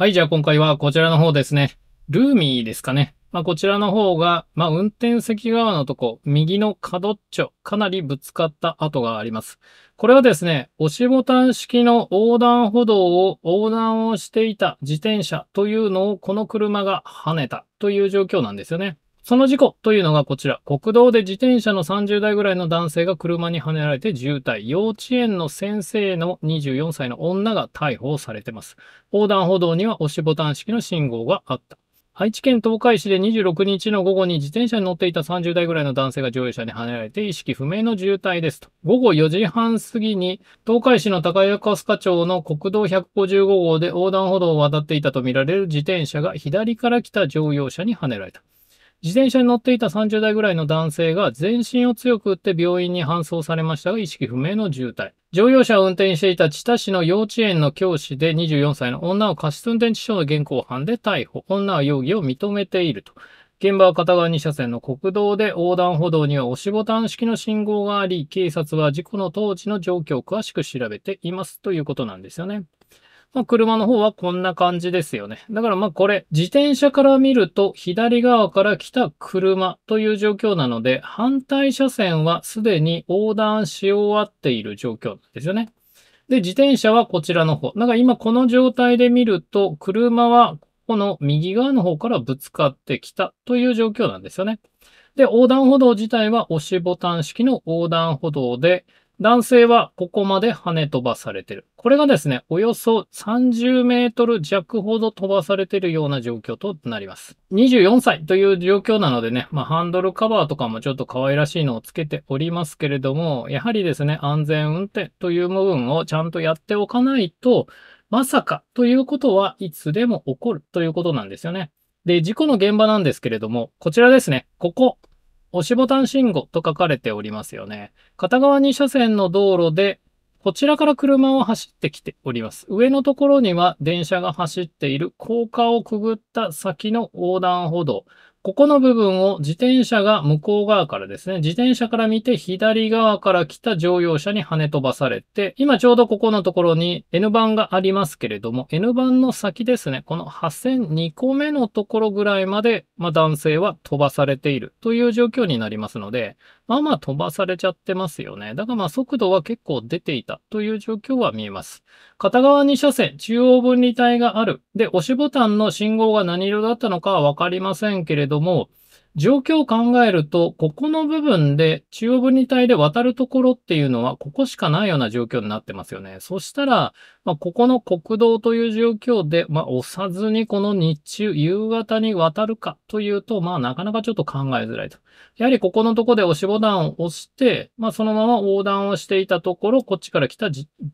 はい、じゃあ今回はこちらの方ですね。ルーミーですかね。まあ、こちらの方が、まあ、運転席側のとこ、右の角っちょ、かなりぶつかった跡があります。これはですね、押しボタン式の横断歩道を横断をしていた自転車というのをこの車が跳ねたという状況なんですよね。その事故というのがこちら。国道で自転車の30代ぐらいの男性が車にはねられて渋滞。幼稚園の先生の24歳の女が逮捕されてます。横断歩道には押しボタン式の信号があった。愛知県東海市で26日の午後に自転車に乗っていた30代ぐらいの男性が乗用車にはねられて意識不明の渋滞ですと。午後4時半過ぎに東海市の高須賀町の国道155号で横断歩道を渡っていたとみられる自転車が左から来た乗用車にはねられた。自転車に乗っていた30代ぐらいの男性が全身を強く打って病院に搬送されましたが意識不明の重体。乗用車を運転していた知多市の幼稚園の教師で24歳の女を過失運転致傷の現行犯で逮捕。女は容疑を認めていると。現場は片側2車線の国道で横断歩道には押しボタン式の信号があり、警察は事故の当時の状況を詳しく調べていますということなんですよね。まあ、車の方はこんな感じですよね。だからまあこれ、自転車から見ると左側から来た車という状況なので、反対車線はすでに横断し終わっている状況なんですよね。で、自転車はこちらの方。だから今この状態で見ると、車はこの右側の方からぶつかってきたという状況なんですよね。で、横断歩道自体は押しボタン式の横断歩道で、男性はここまで跳ね飛ばされてる。これがですね、およそ30メートル弱ほど飛ばされてるような状況となります。24歳という状況なのでね、まあ、ハンドルカバーとかもちょっと可愛らしいのをつけておりますけれども、やはりですね、安全運転という部分をちゃんとやっておかないと、まさかということはいつでも起こるということなんですよね。で、事故の現場なんですけれども、こちらですね、ここ、押しボタン信号と書かれておりますよね。片側2車線の道路で、こちらから車は走ってきております。上のところには電車が走っている高架をくぐった先の横断歩道。ここの部分を自転車が向こう側からですね、自転車から見て左側から来た乗用車に跳ね飛ばされて、今ちょうどここのところに N 番がありますけれども、N 番の先ですね、この破線2個目のところぐらいまで、まあ、男性は飛ばされているという状況になりますので、まあまあ飛ばされちゃってますよね。だからまあ速度は結構出ていたという状況は見えます。片側2車線、中央分離帯がある。で、押しボタンの信号が何色だったのかはわかりませんけれども、状況を考えると、ここの部分で中央分離帯で渡るところっていうのは、ここしかないような状況になってますよね。そしたら、まあ、ここの国道という状況で、まあ、押さずにこの日中、夕方に渡るかというと、まあ、なかなかちょっと考えづらいと。やはりここのとこで押しボタンを押して、まあ、そのまま横断をしていたところ、こっちから来た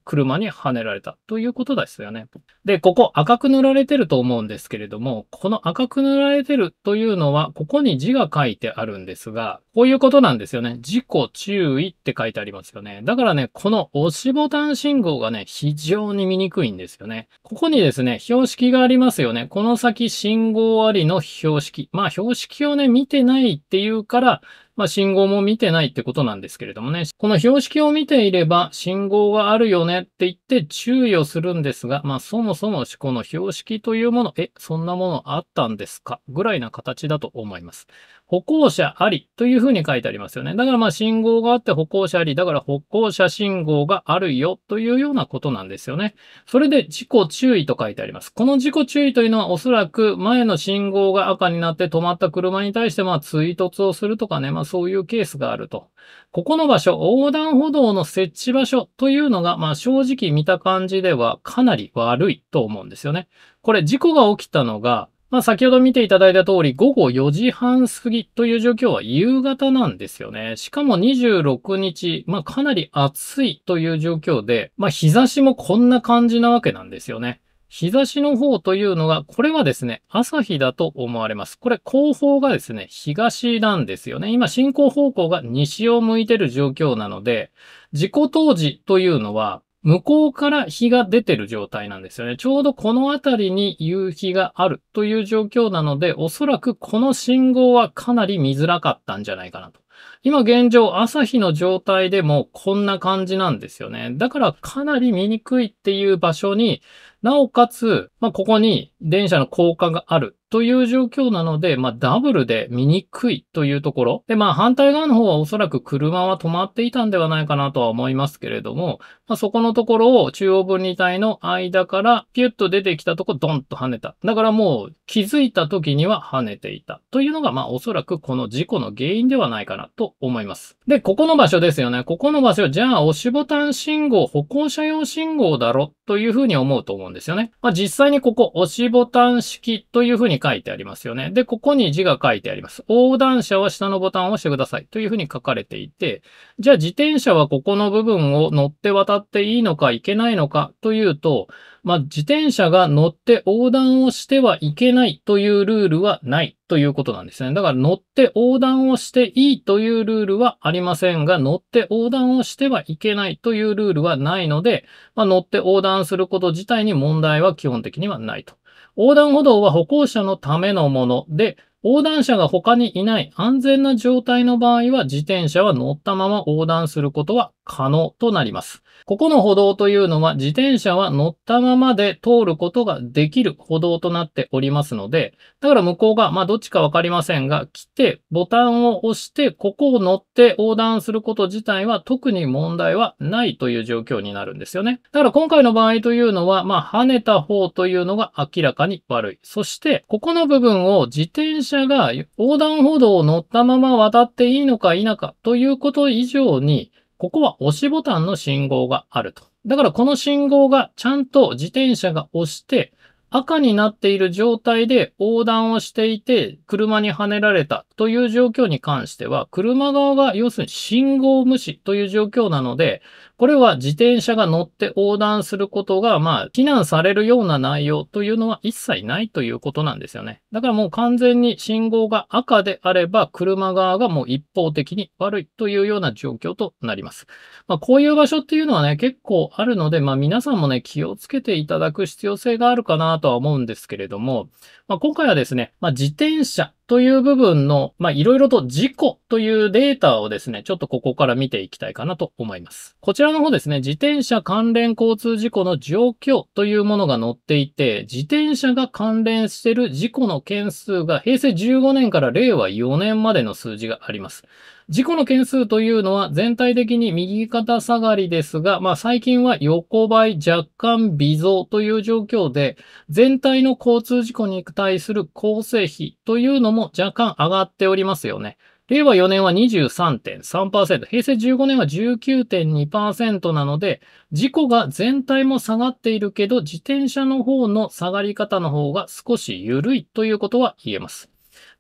車にはねられたということですよね。で、ここ赤く塗られてると思うんですけれども、この赤く塗られてるというのは、ここに字が書いてあるんですが、こういうことなんですよね。自己注意って書いてありますよね。だからね、この押しボタン信号がね、非常に見にくいんですよね。ここにですね、標識がありますよね。この先信号ありの標識。まあ、標識をね、見てないっていうから、まあ、信号も見てないってことなんですけれどもね。この標識を見ていれば、信号はあるよねって言って注意をするんですが、まあ、そもそもこの標識というもの、え、そんなものあったんですかぐらいな形だと思います。歩行者ありというふうに書いてありますよね。だからまあ信号があって歩行者あり、だから歩行者信号があるよというようなことなんですよね。それで事故注意と書いてあります。この事故注意というのはおそらく前の信号が赤になって止まった車に対してまあ追突をするとかね、まあそういうケースがあると。ここの場所、横断歩道の設置場所というのがまあ正直見た感じではかなり悪いと思うんですよね。これ事故が起きたのがまあ、先ほど見ていただいた通り、午後4時半過ぎという状況は夕方なんですよね。しかも26日、まあ、かなり暑いという状況で、まあ、日差しもこんな感じなわけなんですよね。日差しの方というのが、これはですね、朝日だと思われます。これ、後方がですね、東なんですよね。今、進行方向が西を向いてる状況なので、事故当時というのは、向こうから日が出てる状態なんですよね。ちょうどこの辺りに夕日があるという状況なので、おそらくこの信号はかなり見づらかったんじゃないかなと。今現状朝日の状態でもこんな感じなんですよね。だからかなり見にくいっていう場所に、なおかつ、まあ、ここに電車の高架があるという状況なので、まあ、ダブルで見にくいというところ。で、まあ、反対側の方はおそらく車は止まっていたんではないかなとは思いますけれども、まあ、そこのところを中央分離帯の間からピュッと出てきたとこドンと跳ねた。だからもう気づいた時には跳ねていた。というのが、まあ、おそらくこの事故の原因ではないかなと思います。で、ここの場所ですよね。ここの場所、じゃあ押しボタン信号、歩行者用信号だろというふうに思うと思うんですよね。まあ、実際にここ押しボタン式というふうに書いてありますよね。で、ここに字が書いてあります。横断者は下のボタンを押してくださいというふうに書かれていて、じゃあ自転車はここの部分を乗って渡っていいのかいけないのかというと、まあ、自転車が乗って横断をしてはいけないというルールはないということなんですね。だから乗って横断をしていいというルールはありませんが、乗って横断をしてはいけないというルールはないので、まあ、乗って横断すること自体に問題は基本的にはないと。横断歩道は歩行者のためのもので、横断者が他にいない安全な状態の場合は自転車は乗ったまま横断することは可能となります。ここの歩道というのは自転車は乗ったままで通ることができる歩道となっておりますので、だから向こうが、まあどっちかわかりませんが、来てボタンを押して、ここを乗って横断すること自体は特に問題はないという状況になるんですよね。だから今回の場合というのは、まあ跳ねた方というのが明らかに悪い。そして、ここの部分を自転車が横断歩道を乗ったまま渡っていいのか否かということ以上に、ここは押しボタンの信号があると。だからこの信号がちゃんと自転車が押して、赤になっている状態で横断をしていて、車にはねられたという状況に関しては、車側が要するに信号無視という状況なので、これは自転車が乗って横断することが、まあ、非難されるような内容というのは一切ないということなんですよね。だからもう完全に信号が赤であれば、車側がもう一方的に悪いというような状況となります。まあ、こういう場所っていうのはね、結構あるので、まあ皆さんもね、気をつけていただく必要性があるかなとは思うんですけれども、まあ、今回はですね、まあ、自転車という部分の、ま、いろいろと事故というデータをですね、ちょっとここから見ていきたいかなと思います。こちらの方ですね、自転車関連交通事故の状況というものが載っていて、自転車が関連している事故の件数が平成15年から令和4年までの数字があります。事故の件数というのは全体的に右肩下がりですが、まあ最近は横ばい若干微増という状況で、全体の交通事故に対する構成比というのも若干上がっておりますよね。令和4年は23.3%、平成15年は19.2%なので、事故が全体も下がっているけど、自転車の方の下がり方の方が少し緩いということは言えます。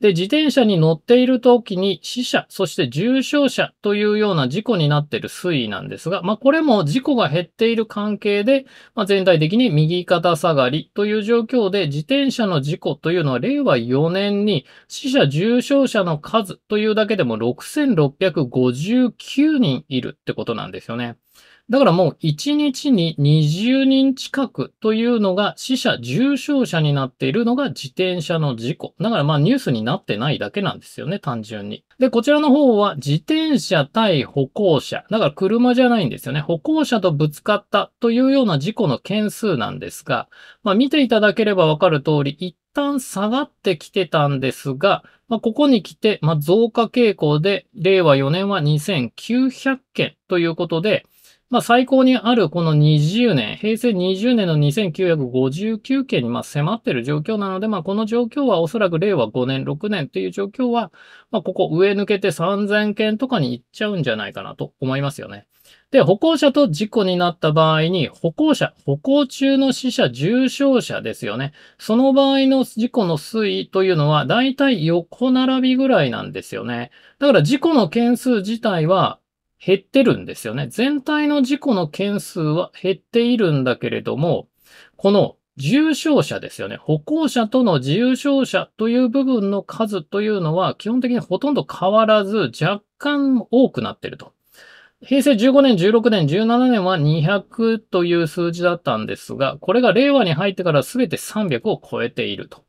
で、自転車に乗っている時に死者、そして重傷者というような事故になっている推移なんですが、まあ、これも事故が減っている関係で、まあ、全体的に右肩下がりという状況で、自転車の事故というのは令和4年に死者重傷者の数というだけでも6659人いるってことなんですよね。だからもう1日に20人近くというのが死者、重症者になっているのが自転車の事故。だからまあニュースになってないだけなんですよね、単純に。で、こちらの方は自転車対歩行者。だから車じゃないんですよね。歩行者とぶつかったというような事故の件数なんですが、まあ見ていただければわかる通り、一旦下がってきてたんですが、まあ、ここに来て、まあ、増加傾向で、令和4年は2900件ということで、まあ、最高にあるこの20年、平成20年の2959件にま迫っている状況なので、まあ、この状況はおそらく令和5年、6年という状況は、まあ、ここ上抜けて3000件とかに行っちゃうんじゃないかなと思いますよね。で、歩行者と事故になった場合に、歩行者、歩行中の死者、重症者ですよね。その場合の事故の推移というのは、だいたい横並びぐらいなんですよね。だから事故の件数自体は、減ってるんですよね。全体の事故の件数は減っているんだけれども、この重症者ですよね。歩行者との重症者という部分の数というのは基本的にほとんど変わらず若干多くなってると。平成15年、16年、17年は200という数字だったんですが、これが令和に入ってから全て300を超えていると。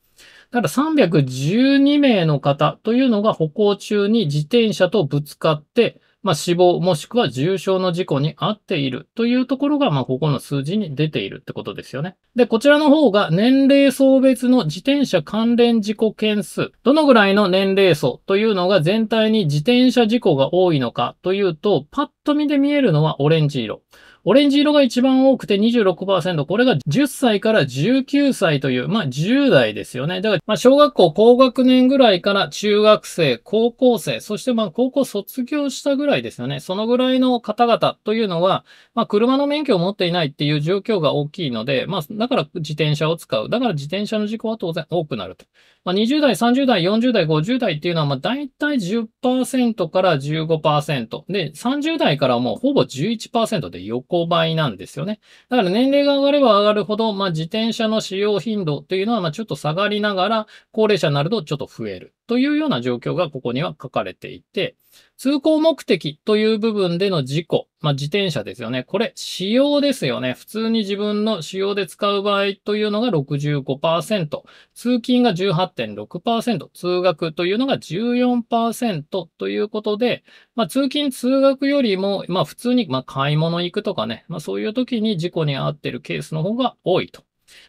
だから312名の方というのが歩行中に自転車とぶつかってまあ、死亡もしくは重症の事故に遭っているというところが、まあ、ここの数字に出ているってことですよね。で、こちらの方が年齢層別の自転車関連事故件数、どのぐらいの年齢層というのが全体に自転車事故が多いのかというと、パッと見で見えるのはオレンジ色。オレンジ色が一番多くて26%、これが10歳から19歳という、まあ10代ですよね。だから、まあ小学校高学年ぐらいから中学生、高校生、そしてまあ高校卒業したぐらいですよね。そのぐらいの方々というのは、まあ車の免許を持っていないっていう状況が大きいので、まあだから自転車を使う。だから自転車の事故は当然多くなると。まあ、20代、30代、40代、50代っていうのは、まあ、大体10%から15%。で、30代からもうほぼ11%で横ばいなんですよね。だから年齢が上がれば上がるほど、まあ、自転車の使用頻度っていうのは、まあ、ちょっと下がりながら、高齢者になるとちょっと増える。というような状況がここには書かれていて、通行目的という部分での事故、まあ、自転車ですよね。これ、使用ですよね。普通に自分の使用で使う場合というのが65%、通勤が18.6%、通学というのが14%ということで、まあ、通勤通学よりも、まあ、普通に、ま買い物行くとかね、まそういう時に事故に遭ってるケースの方が多いと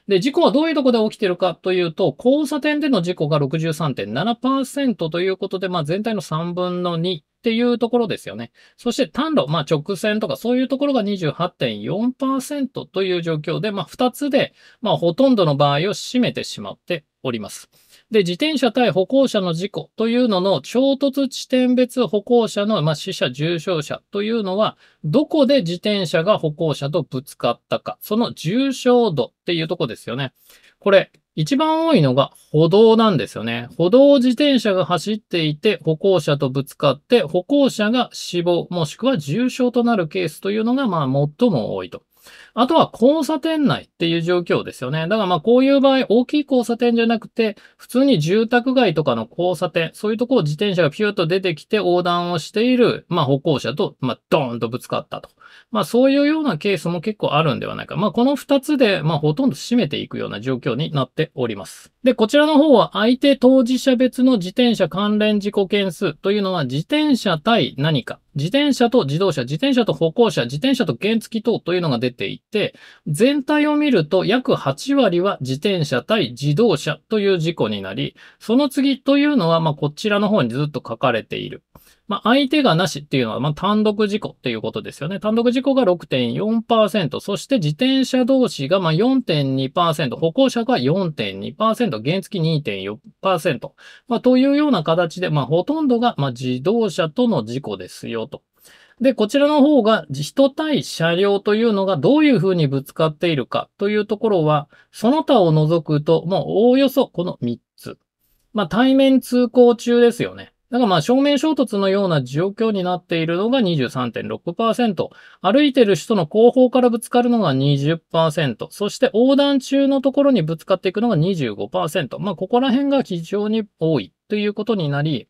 で、事故はどういうとこで起きてるかというと、交差点での事故が63.7%ということで、まあ、全体の3分の2っていうところですよね。そして単路、まあ、直線とかそういうところが28.4%という状況で、まあ、2つで、まあ、ほとんどの場合を占めてしまっております。で、自転車対歩行者の事故というのの衝突地点別歩行者の、まあ、死者、重傷者というのは、どこで自転車が歩行者とぶつかったか、その重傷度っていうとこですよね。これ、一番多いのが歩道なんですよね。歩道自転車が走っていて歩行者とぶつかって歩行者が死亡もしくは重傷となるケースというのがまあ最も多いと。あとは交差点内っていう状況ですよね。だからまあこういう場合、大きい交差点じゃなくて、普通に住宅街とかの交差点、そういうとこを自転車がピューと出てきて横断をしている、まあ歩行者と、まあドーンとぶつかったと。まあそういうようなケースも結構あるんではないか。まあこの2つで、まあほとんど占めていくような状況になっております。で、こちらの方は相手当事者別の自転車関連事故件数というのは自転車対何か、自転車と自動車、自転車と歩行者、自転車と原付等というのが出ていて、全体を見ると約8割は自転車対自動車という事故になり、その次というのはまこちらの方にずっと書かれている。まあ、相手がなしっていうのは、まあ、単独事故っていうことですよね。単独事故が6.4%、そして自転車同士がまあ4.2%、歩行者が4.2%、原付2.4%、まあ、というような形で、まあ、ほとんどがまあ自動車との事故ですよと。で、こちらの方が人対車両というのがどういうふうにぶつかっているかというところは、その他を除くと、もうおおよそこの3つ。まあ、対面通行中ですよね。だからまあ正面衝突のような状況になっているのが23.6%。歩いてる人の後方からぶつかるのが20%。そして横断中のところにぶつかっていくのが25%。まあここら辺が非常に多いということになり、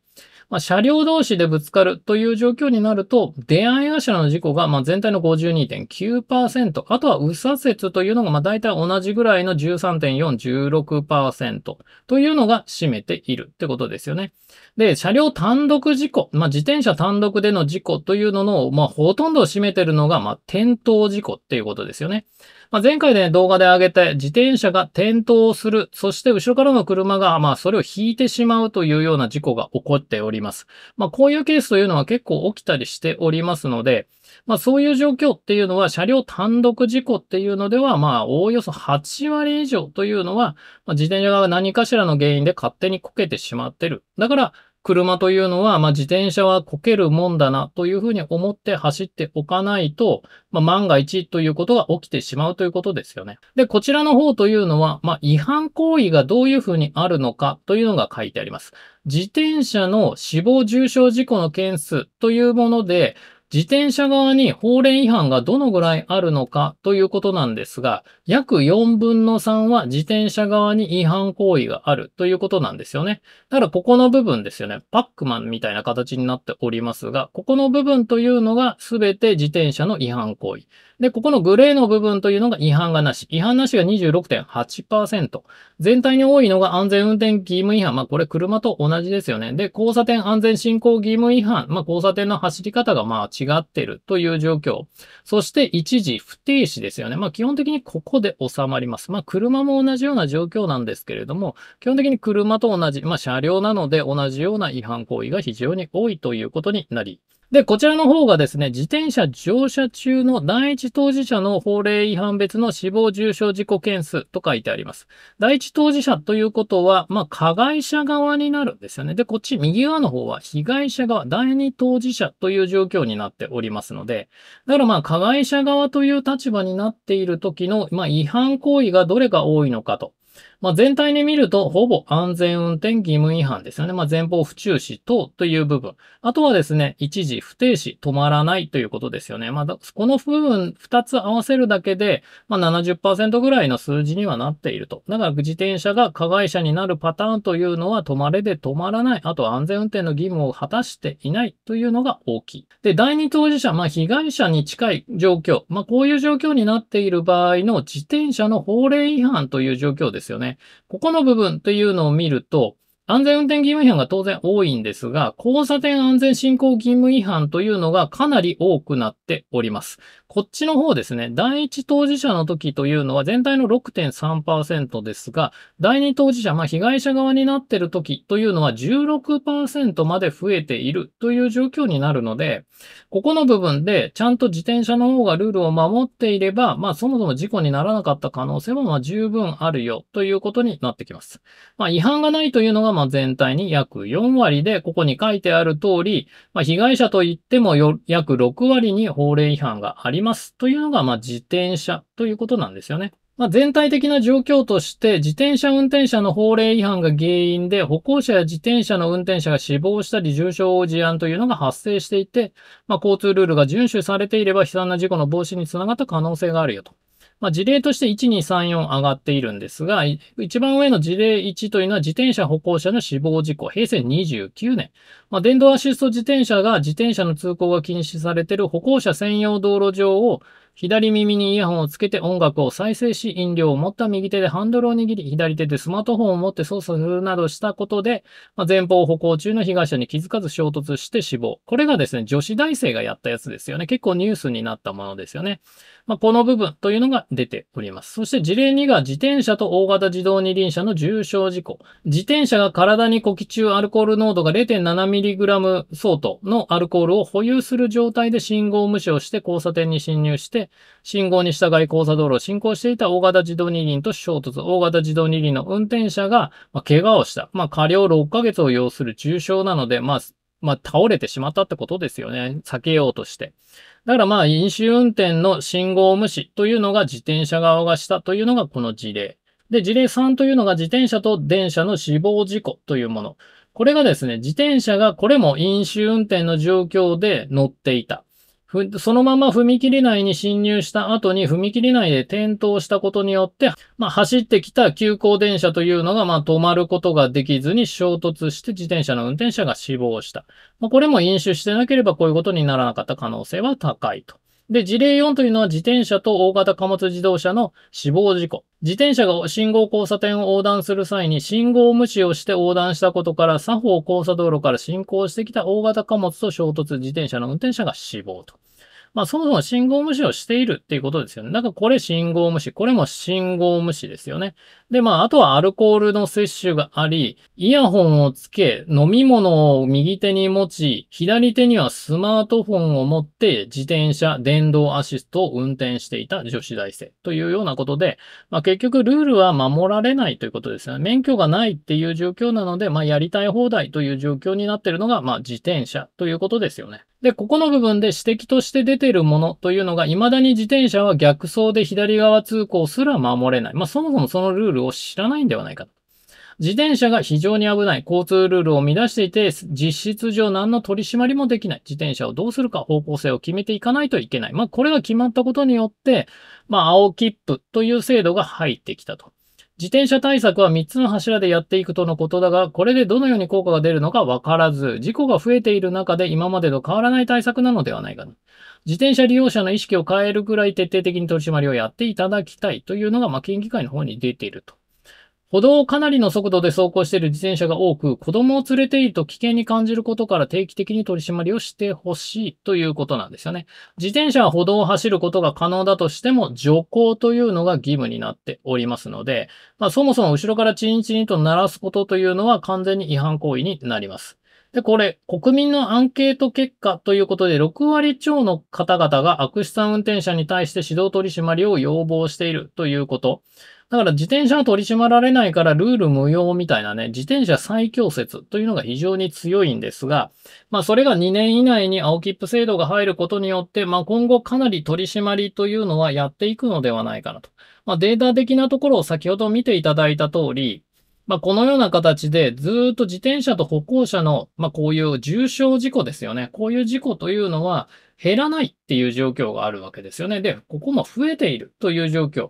まあ、車両同士でぶつかるという状況になると、出会い頭の事故がま全体の52.9%、あとは右左折というのがま大体同じぐらいの13.4、16%というのが占めているってことですよね。で、車両単独事故、まあ、自転車単独での事故というのの、まほとんどを占めてるのが、ま転倒事故っていうことですよね。まあ、前回で、ね、動画で上げた自転車が転倒する、そして後ろからの車が、まあ、それを引いてしまうというような事故が起こっております。まあ、こういうケースというのは結構起きたりしておりますので、まあ、そういう状況っていうのは、車両単独事故っていうのでは、まあ、おおよそ8割以上というのは、まあ、自転車が何かしらの原因で勝手にこけてしまってる。だから、車というのは、まあ、自転車はこけるもんだなというふうに思って走っておかないと、まあ、万が一ということが起きてしまうということですよね。で、こちらの方というのは、まあ、違反行為がどういうふうにあるのかというのが書いてあります。自転車の死亡重傷事故の件数というもので、自転車側に法令違反がどのぐらいあるのかということなんですが、約4分の3は自転車側に違反行為があるということなんですよね。だからここの部分ですよね。パックマンみたいな形になっておりますが、ここの部分というのが全て自転車の違反行為。で、ここのグレーの部分というのが違反がなし。違反なしが26.8%。全体に多いのが安全運転義務違反。まあ、これ車と同じですよね。で、交差点安全進行義務違反。まあ、交差点の走り方がまあ違ってるという状況。そして、一時不停止ですよね。まあ、基本的にここで収まります。まあ、車も同じような状況なんですけれども、基本的に車と同じ、まあ、車両なので同じような違反行為が非常に多いということになりで、こちらの方がですね、自転車乗車中の第一当事者の法令違反別の死亡重傷事故件数と書いてあります。第一当事者ということは、まあ、加害者側になるんですよね。で、こっち右側の方は被害者側、第二当事者という状況になっておりますので、だからまあ、加害者側という立場になっている時の、まあ、違反行為がどれが多いのかと。まあ、全体で見ると、ほぼ安全運転義務違反ですよね。まあ、前方不注視等という部分。あとはですね、一時不停止、止まらないということですよね。まあ、この部分2つ合わせるだけで、まあ70、ぐらいの数字にはなっていると。だから、自転車が加害者になるパターンというのは、止まれで止まらない、あと安全運転の義務を果たしていないというのが大きい。で、第2当事者、まあ、被害者に近い状況、まあ、こういう状況になっている場合の自転車の法令違反という状況ですよね。ね。ここの部分というのを見ると、安全運転義務違反が当然多いんですが、交差点安全進行義務違反というのがかなり多くなっております。こっちの方ですね、第一当事者の時というのは全体の6.3%ですが、第二当事者、まあ、被害者側になっている時というのは16%まで増えているという状況になるので、ここの部分でちゃんと自転車の方がルールを守っていれば、まあ、そもそも事故にならなかった可能性もまあ十分あるよということになってきます。まあ、違反がないというのがまあ全体に約4割で、ここに書いてある通り、まあ、被害者といっても約6割に法令違反があります。ますというのが、まあ、自転車ということなんですよね。まあ、全体的な状況として、自転車運転者の法令違反が原因で、歩行者や自転車の運転者が死亡したり重傷を事案というのが発生していて、まあ、交通ルールが遵守されていれば悲惨な事故の防止につながった可能性があるよと。まあ、事例として1、2、3、4上がっているんですが、一番上の事例1というのは自転車歩行者の死亡事故、平成29年。まあ、電動アシスト自転車が自転車の通行が禁止されている歩行者専用道路上を左耳にイヤホンをつけて音楽を再生し、飲料を持った右手でハンドルを握り、左手でスマートフォンを持って操作するなどしたことで、まあ、前方歩行中の被害者に気づかず衝突して死亡。これがですね、女子大生がやったやつですよね。結構ニュースになったものですよね。まあ、この部分というのが出ております。そして事例2が自転車と大型自動二輪車の重傷事故。自転車が体に呼気中アルコール濃度が 0.7mg 相当のアルコールを保有する状態で信号無視をして交差点に進入して、信号に従い交差道路を進行していた大型自動二輪と衝突。大型自動二輪の運転者が、まあ、怪我をした。まあ、過料6ヶ月を要する重傷なので、まあ、まあ、倒れてしまったってことですよね。避けようとして。だからまあ、飲酒運転の信号無視というのが自転車側がしたというのがこの事例。で、事例3というのが自転車と電車の死亡事故というもの。これがですね、自転車がこれも飲酒運転の状況で乗っていた。ふ、そのまま踏切内に侵入した後に踏切内で転倒したことによって、まあ、走ってきた急行電車というのが、まあ、止まることができずに衝突して自転車の運転者が死亡した。まあ、これも飲酒してなければこういうことにならなかった可能性は高いと。で、事例4というのは自転車と大型貨物自動車の死亡事故。自転車が信号交差点を横断する際に信号無視をして横断したことから左方交差道路から進行してきた大型貨物と衝突、自転車の運転者が死亡と。まあそもそも信号無視をしているっていうことですよね。だからこれ信号無視、これも信号無視ですよね。で、まあ、あとはアルコールの摂取があり、イヤホンをつけ、飲み物を右手に持ち、左手にはスマートフォンを持って自転車、電動アシストを運転していた女子大生というようなことで、まあ、結局ルールは守られないということですね。免許がないっていう状況なので、まあ、やりたい放題という状況になっているのが、まあ、自転車ということですよね。で、ここの部分で指摘として出ているものというのが、未だに自転車は逆走で左側通行すら守れない。まあ、そもそもそのルールルを知らないんではないかと。自転車が非常に危ない。交通ルールを乱していて、実質上何の取り締まりもできない。自転車をどうするか方向性を決めていかないといけない。まあ、これが決まったことによって、まあ、青切符という制度が入ってきたと。自転車対策は3つの柱でやっていくとのことだが、これでどのように効果が出るのかわからず、事故が増えている中で今までと変わらない対策なのではないかと。自転車利用者の意識を変えるぐらい徹底的に取り締まりをやっていただきたいというのが、まあ、県議会の方に出ていると。歩道をかなりの速度で走行している自転車が多く、子供を連れていると危険に感じることから定期的に取り締まりをしてほしいということなんですよね。自転車は歩道を走ることが可能だとしても、徐行というのが義務になっておりますので、まあ、そもそも後ろからチンチンと鳴らすことというのは完全に違反行為になります。で、これ、国民のアンケート結果ということで、6割超の方々が悪質な運転者に対して指導取り締まりを要望しているということ。だから自転車は取り締まられないからルール無用みたいなね、自転車最強説というのが非常に強いんですが、まあそれが2年以内に青切符制度が入ることによって、まあ今後かなり取り締まりというのはやっていくのではないかなと。まあデータ的なところを先ほど見ていただいた通り、まあ、このような形でずっと自転車と歩行者の、まあ、こういう重傷事故ですよね。こういう事故というのは減らないっていう状況があるわけですよね。で、ここも増えているという状況。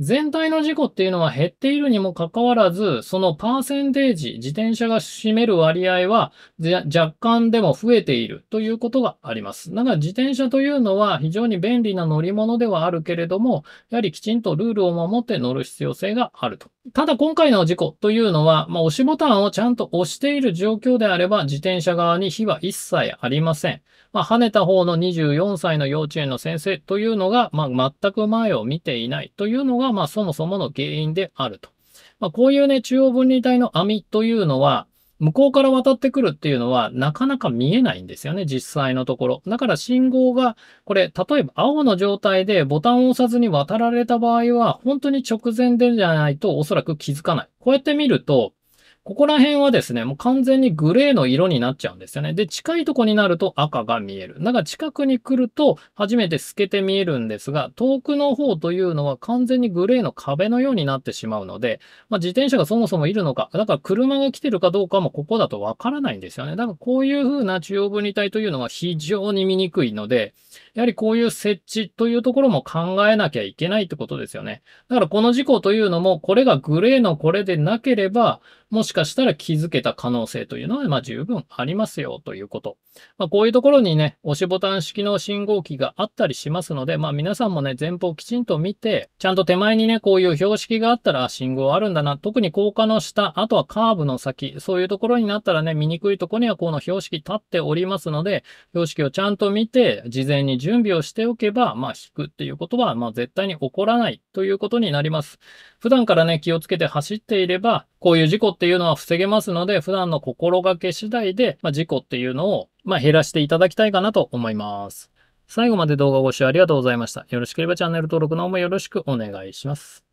全体の事故っていうのは減っているにもかかわらず、そのパーセンテージ、自転車が占める割合は若干でも増えているということがあります。だから自転車というのは非常に便利な乗り物ではあるけれども、やはりきちんとルールを守って乗る必要性があると。ただ今回の事故というのは、まあ、押しボタンをちゃんと押している状況であれば自転車側に非は一切ありません。まあ、跳ねた方の24歳の幼稚園の先生というのが、まあ、全く前を見ていないというのが、まあ、そもそもの原因であると。まあ、こういうね、中央分離帯の網というのは、向こうから渡ってくるっていうのは、なかなか見えないんですよね、実際のところ。だから信号が、これ、例えば青の状態でボタンを押さずに渡られた場合は、本当に直前でじゃないとおそらく気づかない。こうやって見ると、ここら辺はですね、もう完全にグレーの色になっちゃうんですよね。で、近いとこになると赤が見える。だから近くに来ると初めて透けて見えるんですが、遠くの方というのは完全にグレーの壁のようになってしまうので、まあ、自転車がそもそもいるのか、だから車が来てるかどうかもここだとわからないんですよね。だからこういう風な中央分離帯というのは非常に見にくいので、やはりこういう設置というところも考えなきゃいけないってことですよね。だからこの事故というのも、これがグレーのこれでなければ、もしかしたら気づけた可能性というのは、まあ十分ありますよということ。まあこういうところにね、押しボタン式の信号機があったりしますので、まあ皆さんもね、前方きちんと見て、ちゃんと手前にね、こういう標識があったら信号あるんだな。特に高架の下、あとはカーブの先、そういうところになったらね、見にくいとこにはこの標識立っておりますので、標識をちゃんと見て、事前に準備をしておけば、まあ、引くっていうことは、まあ、絶対に起こらないということになります。普段からね、気をつけて走っていれば、こういう事故っていうのは防げますので、普段の心がけ次第で、まあ、事故っていうのを、まあ、減らしていただきたいかなと思います。最後まで動画をご視聴ありがとうございました。よろしければチャンネル登録の方もよろしくお願いします。